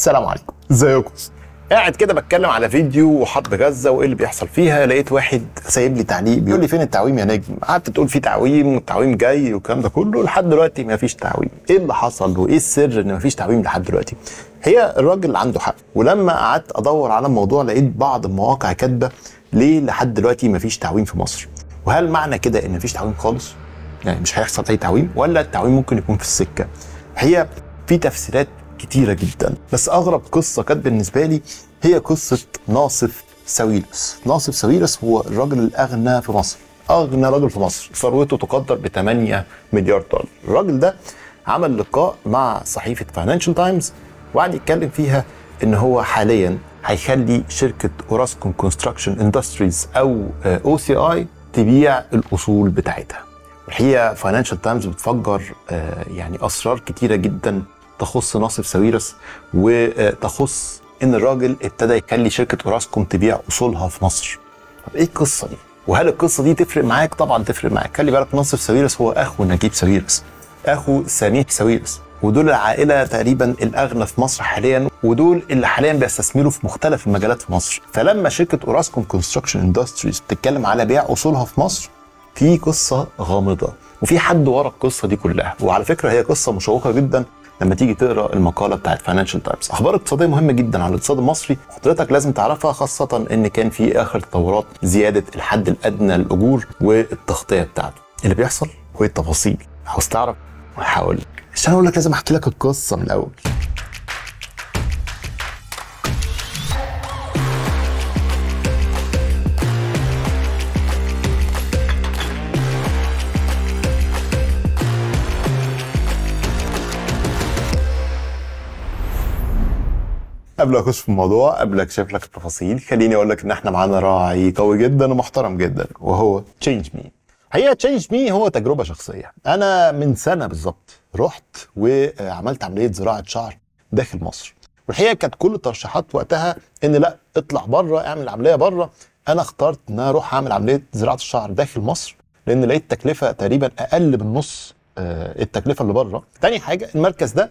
السلام عليكم ازيكم قاعد كده بتكلم على فيديو وحرب غزه وايه اللي بيحصل فيها لقيت واحد سايب لي تعليق بيقول لي فين التعويم يا نجم قعدت تقول في تعويم والتعويم جاي والكلام ده كله لحد دلوقتي ما فيش تعويم ايه اللي حصل وايه السر ان ما فيش تعويم لحد دلوقتي هي الراجل عنده حق ولما قعدت ادور على الموضوع لقيت بعض المواقع كاتبه ليه لحد دلوقتي ما فيش تعويم في مصر وهل معنى كده ان ما فيش تعويم خالص يعني مش هيحصل اي تعويم ولا التعويم ممكن يكون في السكه هي في تفسيرات كتيره جدا بس اغرب قصه كانت بالنسبه لي هي قصه ناصف ساويرس ناصف ساويرس هو الراجل الاغنى في مصر اغنى راجل في مصر ثروته تقدر ب 8 مليار دولار الراجل ده عمل لقاء مع صحيفه فاينانشال تايمز وقعد يتكلم فيها ان هو حاليا هيخلي شركه اوراسكوم كونستراكشن اندستريز او او سي اي تبيع الاصول بتاعتها الحقيقه فاينانشال تايمز بتفجر آه، يعني اسرار كتيره جدا تخص ناصف ساويرس وتخص ان الراجل ابتدى يخلي شركه اوراسكوم تبيع اصولها في مصر طب ايه القصه دي وهل القصه دي تفرق معاك طبعا تفرق معاك خلي بالك ناصف ساويرس هو اخو نجيب ساويرس اخو سميح ساويرس ودول العائله تقريبا الاغنى في مصر حاليا ودول اللي حاليا بيستثمروا في مختلف المجالات في مصر فلما شركه اوراسكوم كونستراكشن اندستريز بتتكلم على بيع اصولها في مصر في قصه غامضه وفي حد ورا القصه دي كلها وعلى فكره هي قصه مشوقه جدا لما تيجي تقرا المقاله بتاعت فاينانشال تايمز اخبار اقتصاديه مهمه جدا على الاقتصاد المصري حضرتك لازم تعرفها خاصه ان كان في اخر تطورات زياده الحد الادنى للاجور والتغطيه بتاعته اللي بيحصل وايه التفاصيل عاوز تعرف هقول عشان اقول لك لازم احكي لك القصه من الاول قبل ما اخش في الموضوع قبل ما اكشف لك التفاصيل خليني اقول لك ان احنا معانا راعي قوي جدا ومحترم جدا وهو تشينج مي حقيقه تشينج مي هو تجربه شخصيه انا من سنه بالظبط رحت وعملت عمليه زراعه شعر داخل مصر والحقيقه كانت كل الترشيحات وقتها ان لا اطلع بره اعمل عمليه بره انا اخترت ان اروح اعمل عمليه زراعه الشعر داخل مصر لان لقيت تكلفه تقريبا اقل بالنص آه، التكلفه اللي بره تاني حاجه المركز ده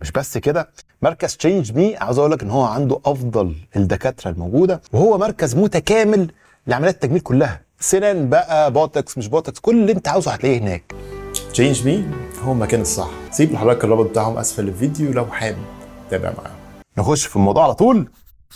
مش بس كده مركز تشينج مي عاوز اقول لك ان هو عنده افضل الدكاتره الموجوده وهو مركز متكامل لعمليات التجميل كلها سنان بقى بوتكس مش بوتكس كل اللي انت عاوزه هتلاقيه هناك تشينج مي هو المكان الصح سيب لحضرتك الرابط بتاعهم اسفل الفيديو لو حابب تابع معاهم نخش في الموضوع على طول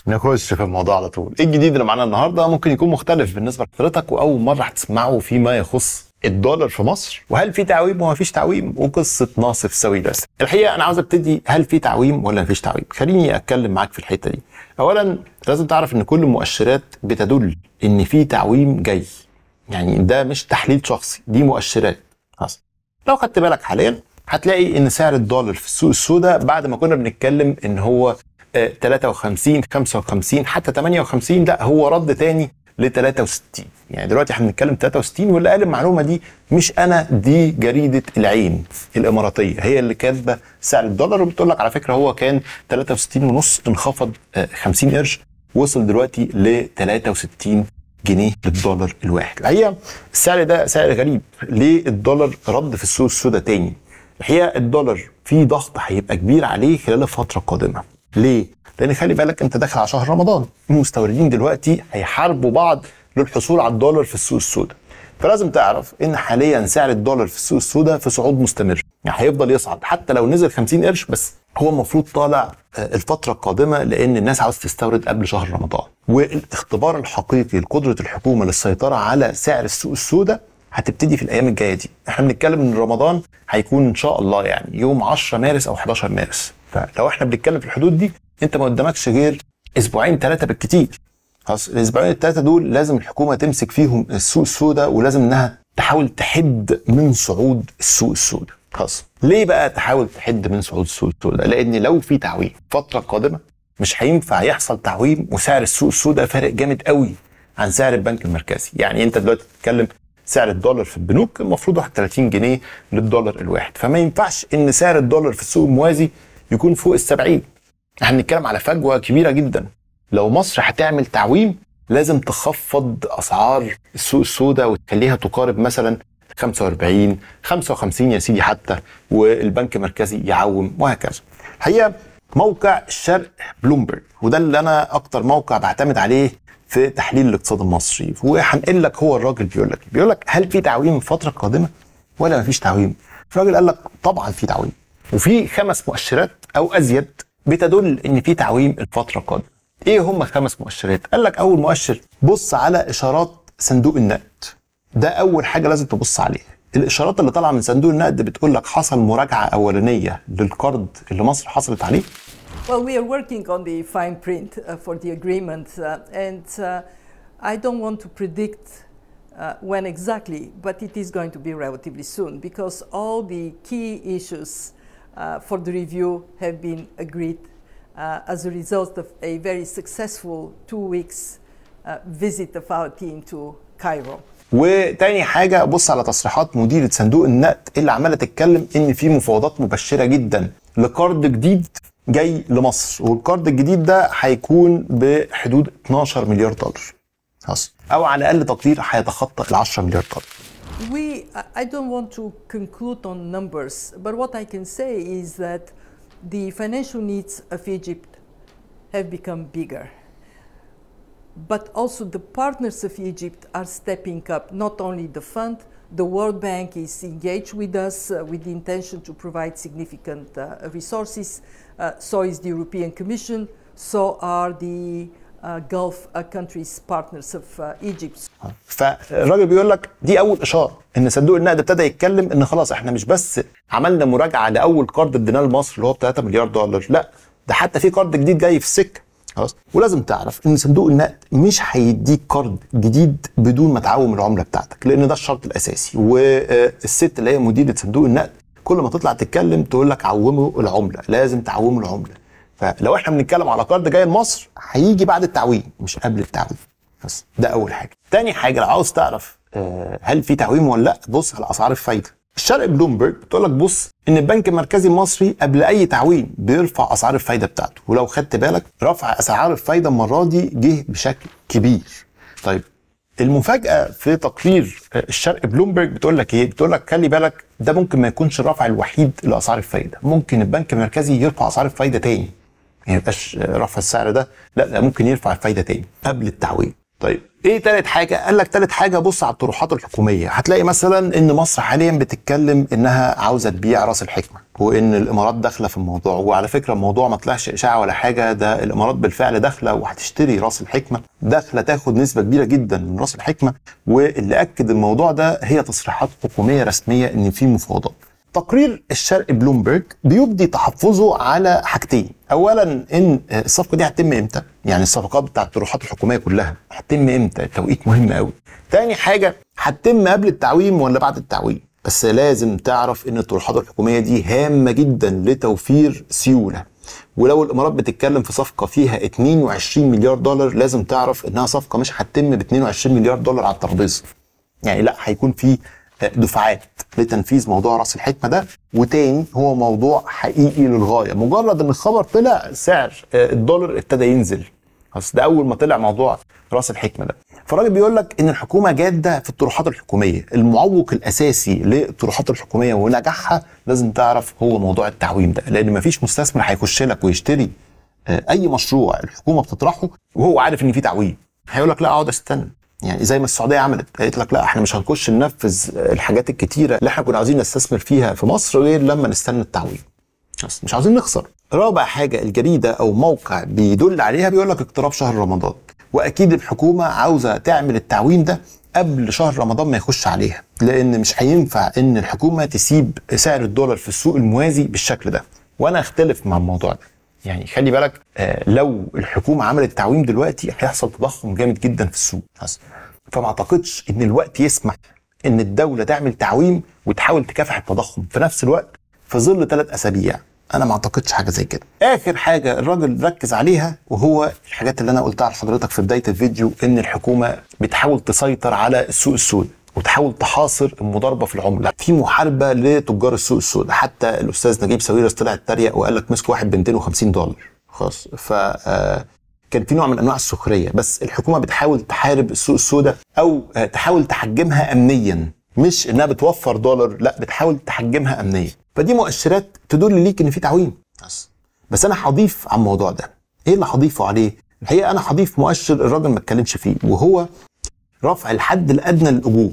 نخش في الموضوع على طول ايه الجديد اللي معانا النهارده ممكن يكون مختلف بالنسبه لحضرتك واول مره هتسمعه فيما يخص الدولار في مصر وهل في تعويم وما فيش تعويم وقصه ناصف سوي بس الحقيقه انا عاوز ابتدي هل في تعويم ولا ما فيش تعويم خليني اتكلم معاك في الحته دي اولا لازم تعرف ان كل المؤشرات بتدل ان في تعويم جاي يعني ده مش تحليل شخصي دي مؤشرات خلاص لو خدت بالك حاليا هتلاقي ان سعر الدولار في السوق السوداء بعد ما كنا بنتكلم ان هو 53 آه، 55 حتى 58 لا هو رد تاني ل 63 يعني دلوقتي احنا بنتكلم 63 واللي قال المعلومه دي مش انا دي جريده العين الاماراتيه هي اللي كاتبه سعر الدولار وبتقول لك على فكره هو كان 63 ونص انخفض 50 آه، قرش وصل دلوقتي ل 63 جنيه للدولار الواحد الحقيقه السعر ده سعر غريب ليه الدولار رد في السوق السوداء تاني الحقيقه الدولار في ضغط هيبقى كبير عليه خلال الفتره القادمه ليه لان خلي بالك انت داخل على شهر رمضان المستوردين دلوقتي هيحاربوا بعض للحصول على الدولار في السوق السوداء فلازم تعرف ان حاليا سعر الدولار في السوق السوداء في صعود مستمر يعني هيفضل يصعد حتى لو نزل 50 قرش بس هو المفروض طالع آه، الفترة القادمة لأن الناس عاوز تستورد قبل شهر رمضان والاختبار الحقيقي لقدرة الحكومة للسيطرة على سعر السوق السوداء هتبتدي في الأيام الجاية دي احنا بنتكلم إن رمضان هيكون إن شاء الله يعني يوم 10 مارس أو 11 مارس فلو احنا بنتكلم في الحدود دي انت ما قدامكش غير اسبوعين ثلاثه بالكتير خلاص الاسبوعين الثلاثه دول لازم الحكومه تمسك فيهم السوق السوداء ولازم انها تحاول تحد من صعود السوق السوداء خلاص ليه بقى تحاول تحد من صعود السوق السوداء لان لو في تعويم الفتره القادمه مش هينفع يحصل تعويم وسعر السوق السوداء فارق جامد قوي عن سعر البنك المركزي يعني انت دلوقتي بتتكلم سعر الدولار في البنوك المفروض 31 جنيه للدولار الواحد فما ينفعش ان سعر الدولار في السوق الموازي يكون فوق ال 70 احنا بنتكلم على فجوه كبيره جدا لو مصر هتعمل تعويم لازم تخفض اسعار السوق السوداء وتخليها تقارب مثلا 45 55 يا سيدي حتى والبنك المركزي يعوم وهكذا الحقيقه موقع الشرق بلومبرج وده اللي انا اكتر موقع بعتمد عليه في تحليل الاقتصاد المصري وهنقل لك هو الراجل بيقول لك بيقول لك هل في تعويم الفتره القادمه ولا مفيش تعويم الراجل قال لك طبعا في تعويم وفي خمس مؤشرات او ازيد بتدل ان في تعويم الفتره القادمه ايه هم خمس مؤشرات قال لك اول مؤشر بص على اشارات صندوق النقد ده اول حاجه لازم تبص عليها الاشارات اللي طالعه من صندوق النقد بتقول لك حصل مراجعه اولانيه للقرض اللي مصر حصلت عليه Well, we are working on the fine print uh, for the agreement, uh, and uh, I don't want to predict uh, when exactly, but it is going to be relatively soon because all the key issues Uh, for the review have been agreed uh, as a result of a very successful two weeks uh, visit of our team to Cairo. وتاني حاجه بص على تصريحات مديره صندوق النقد اللي عماله تتكلم ان في مفاوضات مبشره جدا لقرض جديد جاي لمصر والقرض الجديد ده هيكون بحدود 12 مليار دولار او على الاقل تقدير هيتخطى ال 10 مليار دولار We, I don't want to conclude on numbers, but what I can say is that the financial needs of Egypt have become bigger. But also the partners of Egypt are stepping up, not only the fund, the World Bank is engaged with us uh, with the intention to provide significant uh, resources. Uh, so is the European Commission, so are the آه، Gulf آه، countries partners of آه، Egypt. فالراجل بيقول لك دي اول اشاره ان صندوق النقد ابتدى يتكلم ان خلاص احنا مش بس عملنا مراجعه لاول قرض اديناه لمصر اللي هو ب 3 مليار دولار لا ده حتى في قرض جديد جاي في السكه خلاص ولازم تعرف ان صندوق النقد مش هيديك قرض جديد بدون ما تعوم العمله بتاعتك لان ده الشرط الاساسي والست اللي هي مديره صندوق النقد كل ما تطلع تتكلم تقول لك عوموا العمله لازم تعوموا العمله فلو احنا بنتكلم على قرض جاي لمصر هيجي بعد التعويم مش قبل التعويم بس ده اول حاجه تاني حاجه لو عاوز تعرف آه، هل في تعويم ولا لا بص على اسعار الفايده الشرق بلومبرج بتقول لك بص ان البنك المركزي المصري قبل اي تعويم بيرفع اسعار الفايده بتاعته ولو خدت بالك رفع اسعار الفايده المره دي جه بشكل كبير طيب المفاجاه في تقرير آه، الشرق بلومبرج بتقول لك ايه بتقول لك خلي بالك ده ممكن ما يكونش الرفع الوحيد لاسعار الفايده ممكن البنك المركزي يرفع اسعار الفايده تاني ما يبقاش رفع السعر ده لا ده ممكن يرفع الفايده تاني قبل التعويض طيب ايه تالت حاجه قال لك تالت حاجه بص على الطروحات الحكوميه هتلاقي مثلا ان مصر حاليا بتتكلم انها عاوزه تبيع راس الحكمه وان الامارات داخله في الموضوع وعلى فكره الموضوع ما طلعش اشاعه ولا حاجه ده الامارات بالفعل داخله وهتشتري راس الحكمه داخله تاخد نسبه كبيره جدا من راس الحكمه واللي اكد الموضوع ده هي تصريحات حكوميه رسميه ان في مفاوضات تقرير الشرق بلومبرج بيبدي تحفظه على حاجتين اولا ان الصفقه دي هتتم امتى يعني الصفقات بتاعه الطروحات الحكوميه كلها هتتم امتى التوقيت مهم قوي تاني حاجه هتتم قبل التعويم ولا بعد التعويم بس لازم تعرف ان الطروحات الحكوميه دي هامه جدا لتوفير سيوله ولو الامارات بتتكلم في صفقه فيها 22 مليار دولار لازم تعرف انها صفقه مش هتتم ب 22 مليار دولار على الترابيزه يعني لا هيكون في دفعات لتنفيذ موضوع راس الحكمه ده وتاني هو موضوع حقيقي للغايه مجرد ان الخبر طلع سعر آه، الدولار ابتدى ينزل اصل ده اول ما طلع موضوع راس الحكمه ده فالراجل بيقول لك ان الحكومه جاده في الطروحات الحكوميه المعوق الاساسي للطروحات الحكوميه ونجاحها لازم تعرف هو موضوع التعويم ده لان مفيش مستثمر هيخش لك ويشتري آه، اي مشروع الحكومه بتطرحه وهو عارف ان في تعويم هيقول لك لا اقعد استنى يعني زي ما السعوديه عملت قالت لك لا احنا مش هنخش ننفذ الحاجات الكتيره اللي احنا كنا عايزين نستثمر فيها في مصر غير لما نستنى التعويم مش عاوزين نخسر رابع حاجه الجريده او موقع بيدل عليها بيقول لك اقتراب شهر رمضان واكيد الحكومه عاوزه تعمل التعويم ده قبل شهر رمضان ما يخش عليها لان مش هينفع ان الحكومه تسيب سعر الدولار في السوق الموازي بالشكل ده وانا اختلف مع الموضوع ده يعني خلي بالك آه، لو الحكومه عملت تعويم دلوقتي هيحصل تضخم جامد جدا في السوق فما اعتقدش ان الوقت يسمح ان الدوله تعمل تعويم وتحاول تكافح التضخم في نفس الوقت في ظل ثلاث اسابيع انا ما اعتقدش حاجه زي كده اخر حاجه الراجل ركز عليها وهو الحاجات اللي انا قلتها لحضرتك في بدايه الفيديو ان الحكومه بتحاول تسيطر على السوق السوداء وتحاول تحاصر المضاربه في العمله في محاربه لتجار السوق السوداء حتى الاستاذ نجيب ساويرس طلع اتريق وقال لك مسك واحد ب 250 دولار خلاص ف آه، كان في نوع من انواع السخريه بس الحكومه بتحاول تحارب السوق السوداء او آه، تحاول تحجمها امنيا مش انها بتوفر دولار لا بتحاول تحجمها امنيا فدي مؤشرات تدل ليك ان في تعويم بس بس انا هضيف على الموضوع ده ايه اللي هضيفه عليه الحقيقه انا هضيف مؤشر الراجل ما اتكلمش فيه وهو رفع الحد الادنى للاجور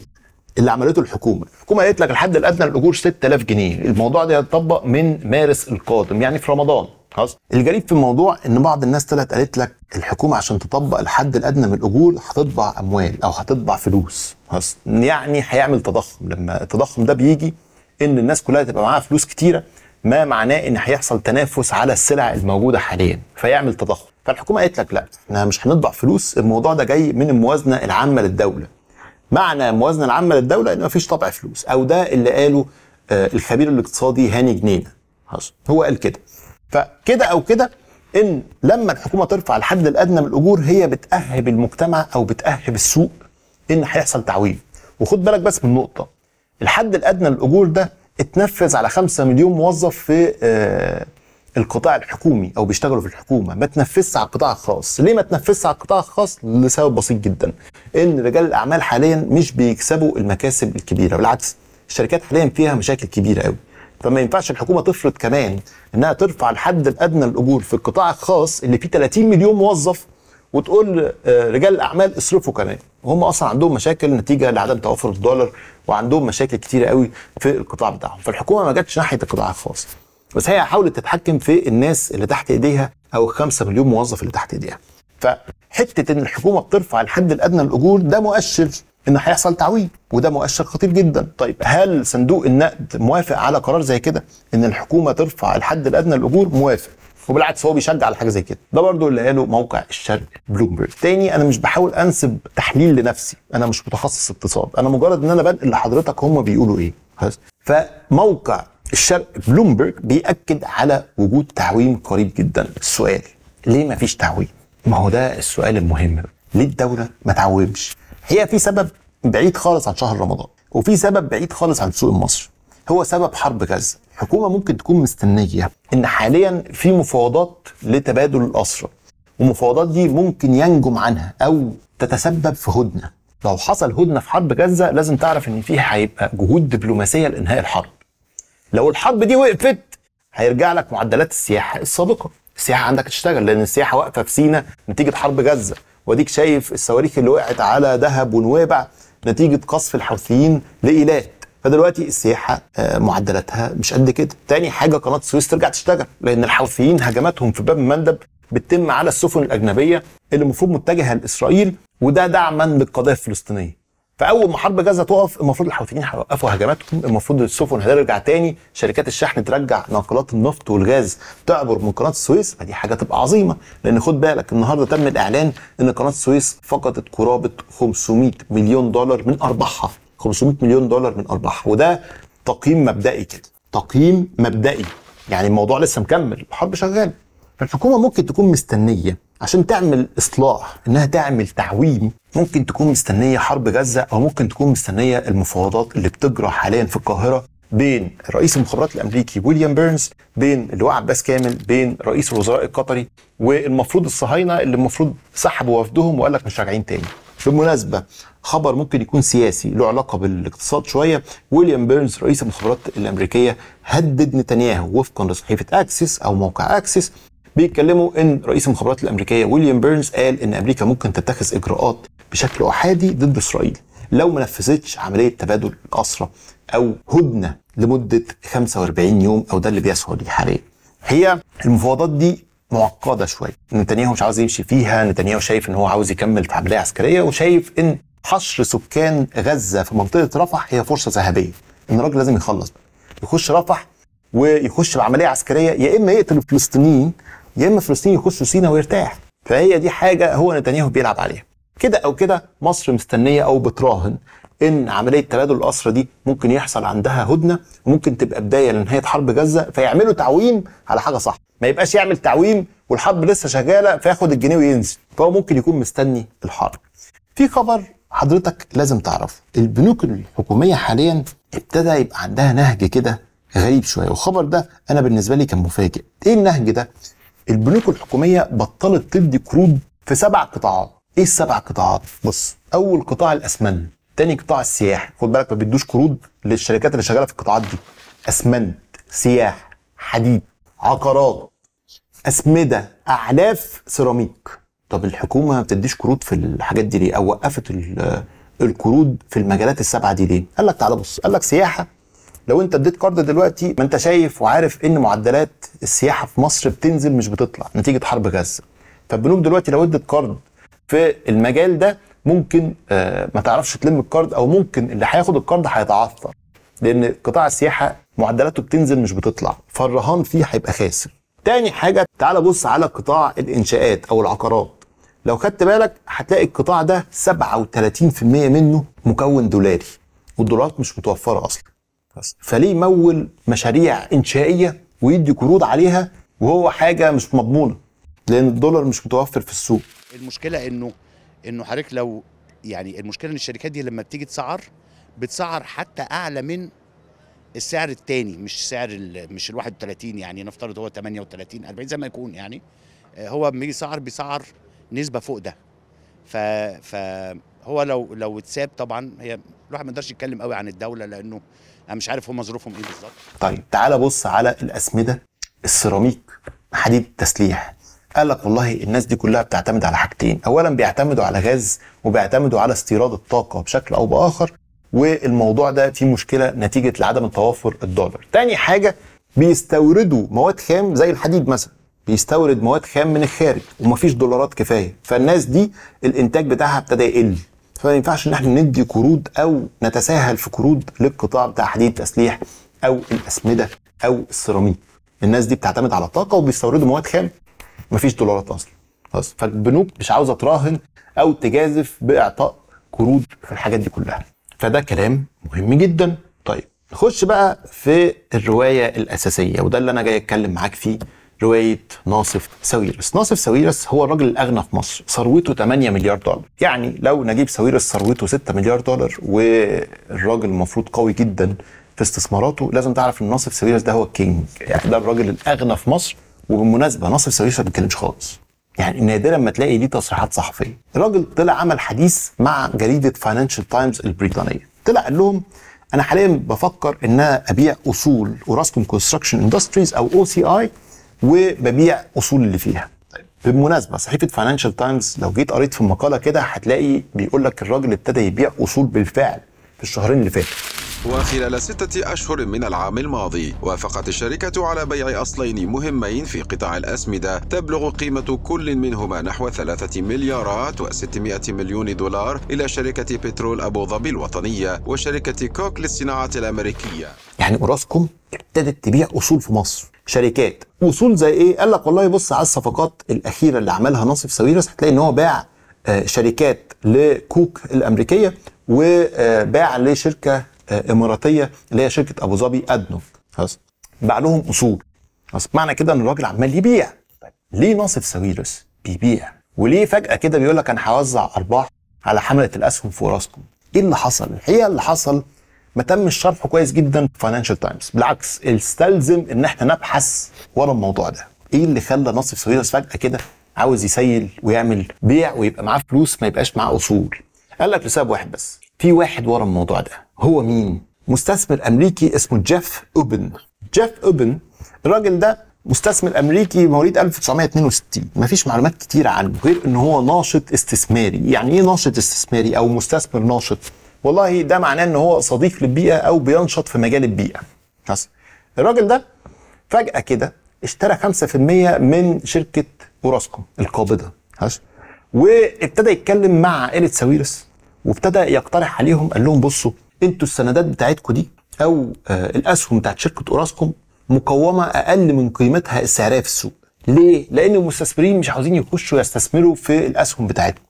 اللي عملته الحكومه الحكومه قالت لك الحد الادنى للاجور 6000 جنيه الموضوع ده هيتطبق من مارس القادم يعني في رمضان خلاص الجريب في الموضوع ان بعض الناس طلعت قالت لك الحكومه عشان تطبق الحد الادنى من الاجور هتطبع اموال او هتطبع فلوس خلاص يعني هيعمل تضخم لما التضخم ده بيجي ان الناس كلها تبقى معاها فلوس كتيره ما معناه ان هيحصل تنافس على السلع الموجوده حاليا فيعمل تضخم فالحكومه قالت لك لا احنا مش هنطبع فلوس الموضوع ده جاي من الموازنه العامه للدوله معنى الموازنه العامه للدوله ان مفيش طبع فلوس او ده اللي قاله آه، الخبير الاقتصادي هاني جنينه هو قال كده فكده او كده ان لما الحكومه ترفع الحد الادنى من الاجور هي بتاهب المجتمع او بتاهب السوق ان هيحصل تعويم وخد بالك بس من نقطه الحد الادنى للاجور ده اتنفذ على 5 مليون موظف في آه، القطاع الحكومي او بيشتغلوا في الحكومه ما تنفذش على القطاع الخاص ليه ما تنفذش على القطاع الخاص لسبب بسيط جدا ان رجال الاعمال حاليا مش بيكسبوا المكاسب الكبيره بالعكس الشركات حاليا فيها مشاكل كبيره قوي فما ينفعش الحكومه تفرض كمان انها ترفع الحد الادنى للاجور في القطاع الخاص اللي فيه 30 مليون موظف وتقول آه، رجال الاعمال اصرفوا كمان وهم اصلا عندهم مشاكل نتيجه لعدم توافر الدولار وعندهم مشاكل كتيره قوي في القطاع بتاعهم فالحكومه ما جاتش ناحيه القطاع الخاص بس هي حاولت تتحكم في الناس اللي تحت ايديها او 5 مليون موظف اللي تحت ايديها فحته ان الحكومه بترفع الحد الادنى للاجور ده مؤشر ان هيحصل تعويض وده مؤشر خطير جدا طيب هل صندوق النقد موافق على قرار زي كده ان الحكومه ترفع الحد الادنى للاجور موافق وبالعكس هو بيشجع على حاجه زي كده ده برضه اللي قاله موقع الشرق بلومبرج تاني انا مش بحاول انسب تحليل لنفسي انا مش متخصص اقتصاد انا مجرد ان انا بنقل لحضرتك هم بيقولوا ايه فموقع الشرق بلومبرج بيأكد على وجود تعويم قريب جدا السؤال ليه ما فيش تعويم ما هو ده السؤال المهم ليه الدولة ما تعومش هي في سبب بعيد خالص عن شهر رمضان وفي سبب بعيد خالص عن السوق المصري هو سبب حرب غزة الحكومة ممكن تكون مستنية ان حاليا في مفاوضات لتبادل الأسرى ومفاوضات دي ممكن ينجم عنها او تتسبب في هدنة لو حصل هدنة في حرب غزة لازم تعرف ان في هيبقى جهود دبلوماسية لإنهاء الحرب لو الحرب دي وقفت هيرجع لك معدلات السياحه السابقه السياحه عندك تشتغل لان السياحه واقفه في سينا نتيجه حرب غزه واديك شايف الصواريخ اللي وقعت على دهب ونويبع نتيجه قصف الحوثيين لايلات فدلوقتي السياحه آه، معدلاتها مش قد كده تاني حاجه قناه السويس ترجع تشتغل لان الحوثيين هجماتهم في باب المندب بتتم على السفن الاجنبيه اللي المفروض متجهه لاسرائيل وده دعما للقضيه الفلسطينيه فاول ما حرب غزه تقف المفروض الحوثيين هيوقفوا هجماتهم المفروض السفن هترجع تاني شركات الشحن ترجع ناقلات النفط والغاز تعبر من قناه السويس فدي حاجه تبقى عظيمه لان خد بالك النهارده تم الاعلان ان قناه السويس فقدت قرابه 500 مليون دولار من ارباحها 500 مليون دولار من ارباحها وده تقييم مبدئي كده تقييم مبدئي يعني الموضوع لسه مكمل الحرب شغاله فالحكومه ممكن تكون مستنيه عشان تعمل اصلاح انها تعمل تعويم ممكن تكون مستنيه حرب غزه او ممكن تكون مستنيه المفاوضات اللي بتجرى حاليا في القاهره بين رئيس المخابرات الامريكي ويليام بيرنز بين اللواء عباس كامل بين رئيس الوزراء القطري والمفروض الصهاينه اللي المفروض سحبوا وفدهم وقال لك مش راجعين تاني بالمناسبة خبر ممكن يكون سياسي له علاقة بالاقتصاد شوية ويليام بيرنز رئيس المخابرات الأمريكية هدد نتنياهو وفقا لصحيفة أكسس أو موقع أكسس بيتكلموا ان رئيس المخابرات الامريكيه ويليام بيرنز قال ان امريكا ممكن تتخذ اجراءات بشكل احادي ضد اسرائيل لو ما نفذتش عمليه تبادل الاسرى او هدنه لمده 45 يوم او ده اللي بيسعوا ليه حاليا. هي المفاوضات دي معقده شويه، نتنياهو مش عاوز يمشي فيها، نتنياهو شايف ان هو عاوز يكمل في عمليه عسكريه وشايف ان حشر سكان غزه في منطقه رفح هي فرصه ذهبيه، ان الراجل لازم يخلص بقى. يخش رفح ويخش بعمليه عسكريه يا اما يقتل الفلسطينيين يا اما فلسطين يخش سينا ويرتاح فهي دي حاجه هو نتنياهو بيلعب عليها كده او كده مصر مستنيه او بتراهن ان عمليه تبادل الاسرى دي ممكن يحصل عندها هدنه وممكن تبقى بدايه لنهايه حرب غزه فيعملوا تعويم على حاجه صح ما يبقاش يعمل تعويم والحرب لسه شغاله فياخد الجنيه وينزل فهو ممكن يكون مستني الحرب في خبر حضرتك لازم تعرفه البنوك الحكوميه حاليا ابتدى يبقى عندها نهج كده غريب شويه والخبر ده انا بالنسبه لي كان مفاجئ ايه النهج ده البنوك الحكوميه بطلت تدي قروض في سبع قطاعات ايه السبع قطاعات بص اول قطاع الاسمنت تاني قطاع السياحه خد بالك ما بيدوش قروض للشركات اللي شغاله في القطاعات دي اسمنت سياحه حديد عقارات اسمده اعلاف سيراميك طب الحكومه ما بتديش قروض في الحاجات دي ليه او وقفت القروض في المجالات السبعه دي ليه قال لك تعالى بص قال لك سياحه لو انت اديت كارد دلوقتي ما انت شايف وعارف ان معدلات السياحه في مصر بتنزل مش بتطلع نتيجه حرب غزه فالبنوك دلوقتي لو ادت كارد في المجال ده ممكن آه، ما تعرفش تلم الكارد او ممكن اللي هياخد الكارد هيتعثر لان قطاع السياحه معدلاته بتنزل مش بتطلع فالرهان فيه هيبقى خاسر تاني حاجه تعال بص على قطاع الانشاءات او العقارات لو خدت بالك هتلاقي القطاع ده 37% منه مكون دولاري والدولارات مش متوفره اصلا فليه يمول مشاريع انشائيه ويدي قروض عليها وهو حاجه مش مضمونه لان الدولار مش متوفر في السوق المشكله انه انه حضرتك لو يعني المشكله ان الشركات دي لما بتيجي تسعر بتسعر حتى اعلى من السعر الثاني مش سعر مش ال 31 يعني نفترض هو 38 40 زي ما يكون يعني آه، هو لما يجي يسعر بيسعر نسبه فوق ده ف ف هو لو لو اتساب طبعا هي الواحد ما يقدرش يتكلم قوي عن الدوله لانه انا مش عارف هم ظروفهم ايه بالظبط طيب تعال بص على الاسمده السيراميك حديد التسليح قال لك والله الناس دي كلها بتعتمد على حاجتين اولا بيعتمدوا على غاز وبيعتمدوا على استيراد الطاقه بشكل او باخر والموضوع ده فيه مشكله نتيجه لعدم توافر الدولار تاني حاجه بيستوردوا مواد خام زي الحديد مثلا بيستورد مواد خام من الخارج ومفيش دولارات كفايه فالناس دي الانتاج بتاعها ابتدى يقل فما ينفعش ان احنا ندي قروض او نتساهل في قروض للقطاع بتاع حديد التسليح او الاسمده او السيراميك الناس دي بتعتمد على طاقه وبيستوردوا مواد خام مفيش دولارات اصلا خلاص فالبنوك مش عاوزه تراهن او تجازف باعطاء قروض في الحاجات دي كلها فده كلام مهم جدا طيب نخش بقى في الروايه الاساسيه وده اللي انا جاي اتكلم معاك فيه روايه ناصف ساويرس، ناصف ساويرس هو الراجل الاغنى في مصر، ثروته 8 مليار دولار، يعني لو نجيب ساويرس ثروته 6 مليار دولار والراجل المفروض قوي جدا في استثماراته، لازم تعرف ان ناصف ساويرس ده هو الكينج، يعني ده الراجل الاغنى في مصر وبالمناسبه ناصف ساويرس ما بيتكلمش خالص. يعني نادرا ما تلاقي ليه تصريحات صحفيه. الراجل طلع عمل حديث مع جريده فاينانشال تايمز البريطانيه، طلع قال لهم انا حاليا بفكر ان انا ابيع اصول اوراسكوم كونستراكشن اندستريز او او سي اي وببيع اصول اللي فيها بالمناسبه صحيفه فاينانشال تايمز لو جيت قريت في المقاله كده هتلاقي بيقول لك الراجل ابتدى يبيع اصول بالفعل في الشهرين اللي فاتوا وخلال ستة أشهر من العام الماضي وافقت الشركة على بيع أصلين مهمين في قطاع الأسمدة تبلغ قيمة كل منهما نحو ثلاثة مليارات و600 مليون دولار إلى شركة بترول أبو ظبي الوطنية وشركة كوك للصناعات الأمريكية يعني أوراسكوم ابتدت تبيع أصول في مصر شركات وصول زي ايه قال لك والله بص على الصفقات الاخيره اللي عملها ناصف ساويرس هتلاقي ان هو باع آه، شركات لكوك الامريكيه وباع لشركه آه، اماراتيه اللي هي شركه ابو ظبي ادنو خلاص باع لهم اصول خلاص معنى كده ان الراجل عمال يبيع طيب ليه ناصف ساويرس بيبيع وليه فجاه كده بيقول لك انا هوزع ارباح على حمله الاسهم في راسكم ايه اللي حصل الحقيقه اللي حصل ما تمش شرحه كويس جدا في فاينانشال تايمز بالعكس استلزم ان احنا نبحث ورا الموضوع ده ايه اللي خلى نصر سويرس فجاه كده عاوز يسيل ويعمل بيع ويبقى معاه فلوس ما يبقاش معاه اصول قال لك لسبب واحد بس في واحد ورا الموضوع ده هو مين مستثمر امريكي اسمه جيف اوبن جيف اوبن الراجل ده مستثمر امريكي مواليد 1962 مفيش معلومات كتير عنه غير ان هو ناشط استثماري يعني ايه ناشط استثماري او مستثمر ناشط والله ده معناه ان هو صديق للبيئه او بينشط في مجال البيئه بس الراجل ده فجاه كده اشترى 5% من شركه اوراسكوم القابضه وابتدى يتكلم مع عائله ساويرس وابتدى يقترح عليهم قال لهم بصوا انتوا السندات بتاعتكم دي او آه الاسهم بتاعت شركه اوراسكوم مقومه اقل من قيمتها السعريه في السوق ليه؟ لان المستثمرين مش عاوزين يخشوا يستثمروا في الاسهم بتاعتكم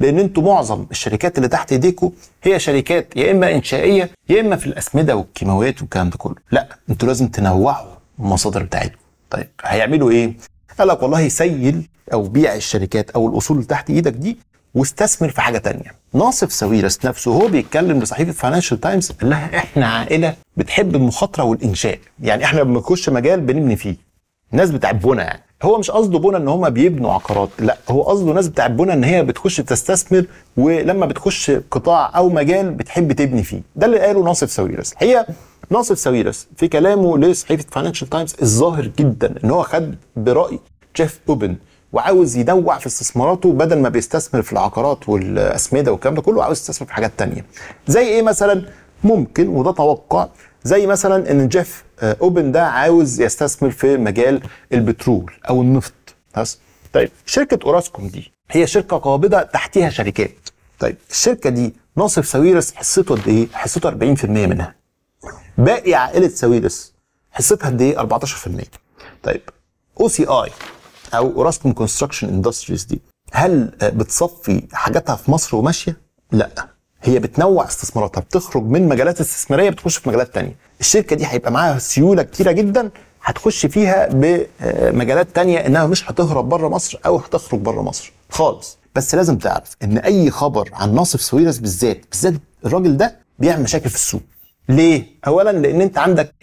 لان انتوا معظم الشركات اللي تحت ايديكم هي شركات يا اما انشائيه يا اما في الاسمده والكيماويات والكلام ده كله لا انتوا لازم تنوعوا المصادر بتاعتكم طيب هيعملوا ايه قال لك والله سيل او بيع الشركات او الاصول اللي تحت ايدك دي واستثمر في حاجه تانية ناصف ساويرس نفسه هو بيتكلم لصحيفه فاينانشال تايمز قال لها احنا عائله بتحب المخاطره والانشاء يعني احنا لما بنخش مجال بنبني فيه الناس بتاع يعني هو مش قصده بنا ان هم بيبنوا عقارات لا هو قصده ناس بتاعت بنا ان هي بتخش تستثمر ولما بتخش قطاع او مجال بتحب تبني فيه ده اللي قاله ناصف ساويرس الحقيقه ناصف ساويرس في كلامه لصحيفه فاينانشال تايمز الظاهر جدا ان هو خد براي جيف اوبن وعاوز ينوع في استثماراته بدل ما بيستثمر في العقارات والاسمده والكلام ده كله عاوز يستثمر في حاجات تانية زي ايه مثلا ممكن وده توقع زي مثلا ان جيف آه، اوبن ده عاوز يستثمر في مجال البترول او النفط بس طيب شركه اوراسكوم دي هي شركه قابضه تحتها شركات طيب الشركه دي ناصف ساويرس حصته قد ايه؟ حصته 40% منها باقي عائله ساويرس حصتها قد ايه؟ 14% طيب او سي اي او اوراسكوم كونستراكشن اندستريز دي هل آه، بتصفي حاجاتها في مصر وماشيه؟ لا هي بتنوع استثماراتها بتخرج من مجالات استثماريه بتخش في مجالات تانية الشركه دي هيبقى معاها سيوله كتيره جدا هتخش فيها بمجالات آه، تانية انها مش هتهرب بره مصر او هتخرج بره مصر خالص بس لازم تعرف ان اي خبر عن ناصف سويرس بالذات بالذات الراجل ده بيعمل مشاكل في السوق ليه اولا لان انت عندك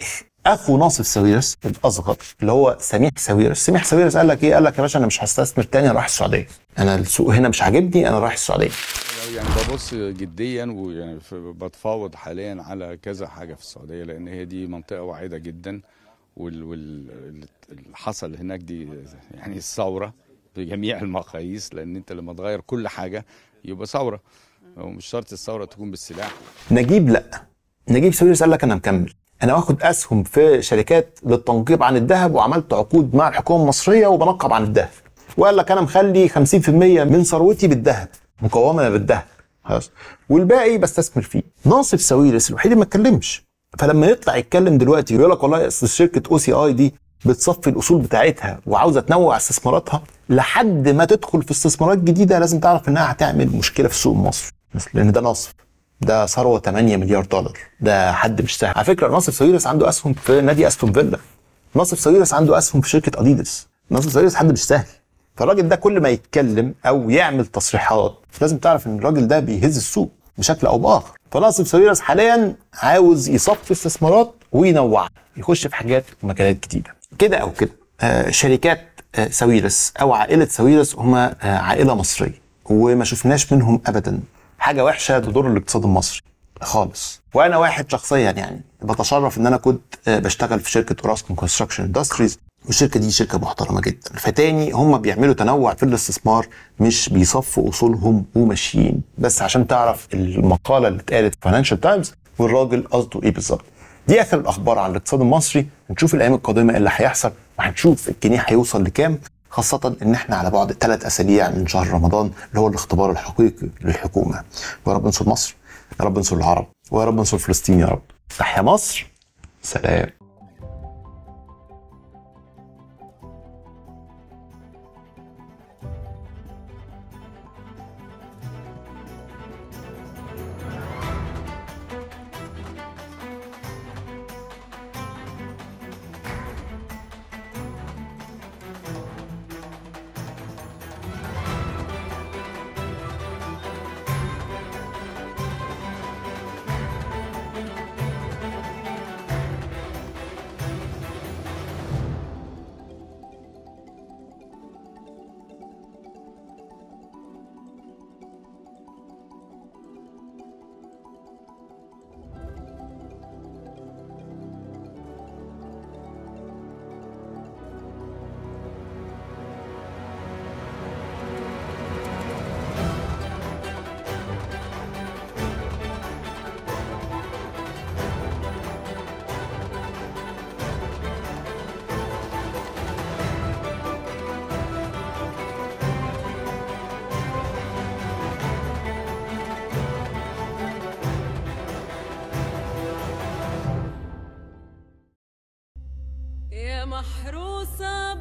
اخو ناصف ساويرس الاصغر اللي هو سميح ساويرس سميح ساويرس قال لك ايه قال لك يا باشا انا مش هستثمر تاني رايح السعوديه انا السوق هنا مش عاجبني انا رايح السعوديه يعني ببص جديا ويعني بتفاوض حاليا على كذا حاجه في السعوديه لان هي دي منطقه واعده جدا واللي حصل هناك دي يعني الثوره بجميع المقاييس لان انت لما تغير كل حاجه يبقى ثوره ومش شرط الثوره تكون بالسلاح نجيب لا نجيب سويرس قال لك انا مكمل انا واخد اسهم في شركات للتنقيب عن الذهب وعملت عقود مع الحكومه المصريه وبنقب عن الذهب وقال لك انا مخلي 50% من ثروتي بالذهب مقومه بالذهب خلاص والباقي بستثمر فيه ناصف سويرس الوحيد اللي ما اتكلمش فلما يطلع يتكلم دلوقتي ويقول لك والله اصل شركه او سي اي دي بتصفي الاصول بتاعتها وعاوزه تنوع استثماراتها لحد ما تدخل في استثمارات جديده لازم تعرف انها هتعمل مشكله في السوق المصري لان ده نصف ده ثروه 8 مليار دولار ده حد مش سهل على فكره ناصر سويرس عنده اسهم في نادي استون فيلا ناصر سويرس عنده اسهم في شركه اديدس ناصر سويرس حد مش سهل فالراجل ده كل ما يتكلم او يعمل تصريحات لازم تعرف ان الراجل ده بيهز السوق بشكل او باخر فناصر سويرس حاليا عاوز يصفي استثمارات وينوعها يخش في حاجات ومجالات جديده كده او كده آه شركات آه سويرس او عائله سويرس هما آه عائله مصريه وما شفناش منهم ابدا حاجه وحشه تضر الاقتصاد المصري خالص وانا واحد شخصيا يعني بتشرف ان انا كنت آه، بشتغل في شركه اوراسكوم كونستراكشن اندستريز والشركه دي شركه محترمه جدا فتاني هم بيعملوا تنوع في الاستثمار مش بيصفوا اصولهم وماشيين بس عشان تعرف المقاله اللي اتقالت في فاينانشال تايمز والراجل قصده ايه بالظبط دي اخر الاخبار عن الاقتصاد المصري هنشوف الايام القادمه إيه اللي هيحصل وهنشوف الجنيه هيوصل لكام خاصة إن إحنا على بعد ثلاث أسابيع من شهر رمضان اللي هو الاختبار الحقيقي للحكومة ويا رب انصر مصر يا رب انصر العرب ويا رب انصر فلسطين يا رب تحيا مصر سلام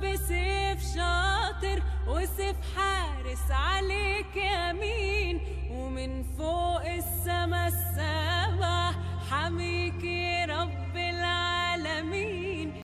بسيف شاطر وسيف حارس عليك